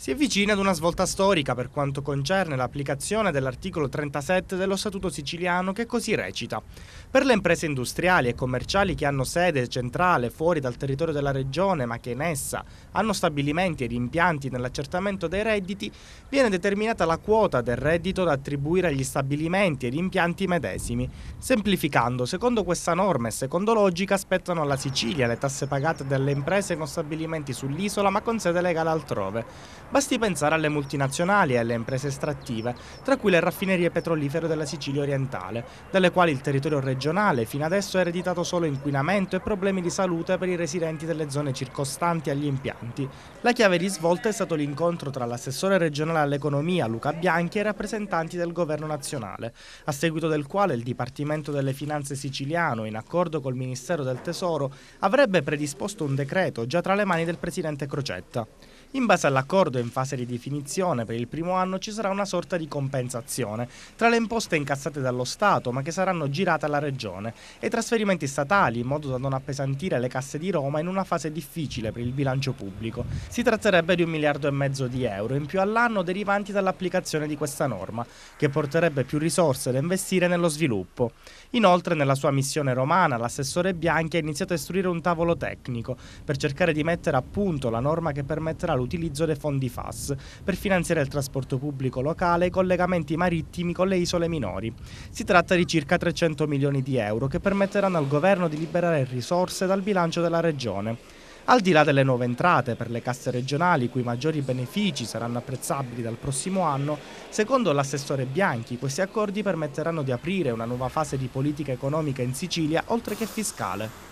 Si avvicina ad una svolta storica per quanto concerne l'applicazione dell'articolo 37 dello Statuto siciliano che così recita. Per le imprese industriali e commerciali che hanno sede centrale fuori dal territorio della regione ma che in essa hanno stabilimenti ed impianti nell'accertamento dei redditi, viene determinata la quota del reddito da attribuire agli stabilimenti ed impianti medesimi. Semplificando, secondo questa norma e secondo logica spettano alla Sicilia le tasse pagate dalle imprese con stabilimenti sull'isola ma con sede legale altrove. Basti pensare alle multinazionali e alle imprese estrattive, tra cui le raffinerie petrolifere della Sicilia orientale, dalle quali il territorio regionale fino adesso ha ereditato solo inquinamento e problemi di salute per i residenti delle zone circostanti agli impianti. La chiave di svolta è stato l'incontro tra l'assessore regionale all'economia Luca Bianchi e i rappresentanti del governo nazionale, a seguito del quale il Dipartimento delle Finanze siciliano, in accordo col Ministero del Tesoro, avrebbe predisposto un decreto già tra le mani del presidente Crocetta. In base all'accordo in fase di definizione per il primo anno ci sarà una sorta di compensazione tra le imposte incassate dallo Stato ma che saranno girate alla Regione e trasferimenti statali in modo da non appesantire le casse di Roma in una fase difficile per il bilancio pubblico. Si tratterebbe di un miliardo e mezzo di euro in più all'anno derivanti dall'applicazione di questa norma che porterebbe più risorse da investire nello sviluppo. Inoltre nella sua missione romana l'assessore Bianchi ha iniziato a istruire un tavolo tecnico per cercare di mettere a punto la norma che permetterà l'utilizzo dei fondi FAS per finanziare il trasporto pubblico locale e i collegamenti marittimi con le isole minori. Si tratta di circa 300 milioni di euro che permetteranno al governo di liberare risorse dal bilancio della regione. Al di là delle nuove entrate per le casse regionali, cui maggiori benefici saranno apprezzabili dal prossimo anno, secondo l'assessore Bianchi questi accordi permetteranno di aprire una nuova fase di politica economica in Sicilia oltre che fiscale.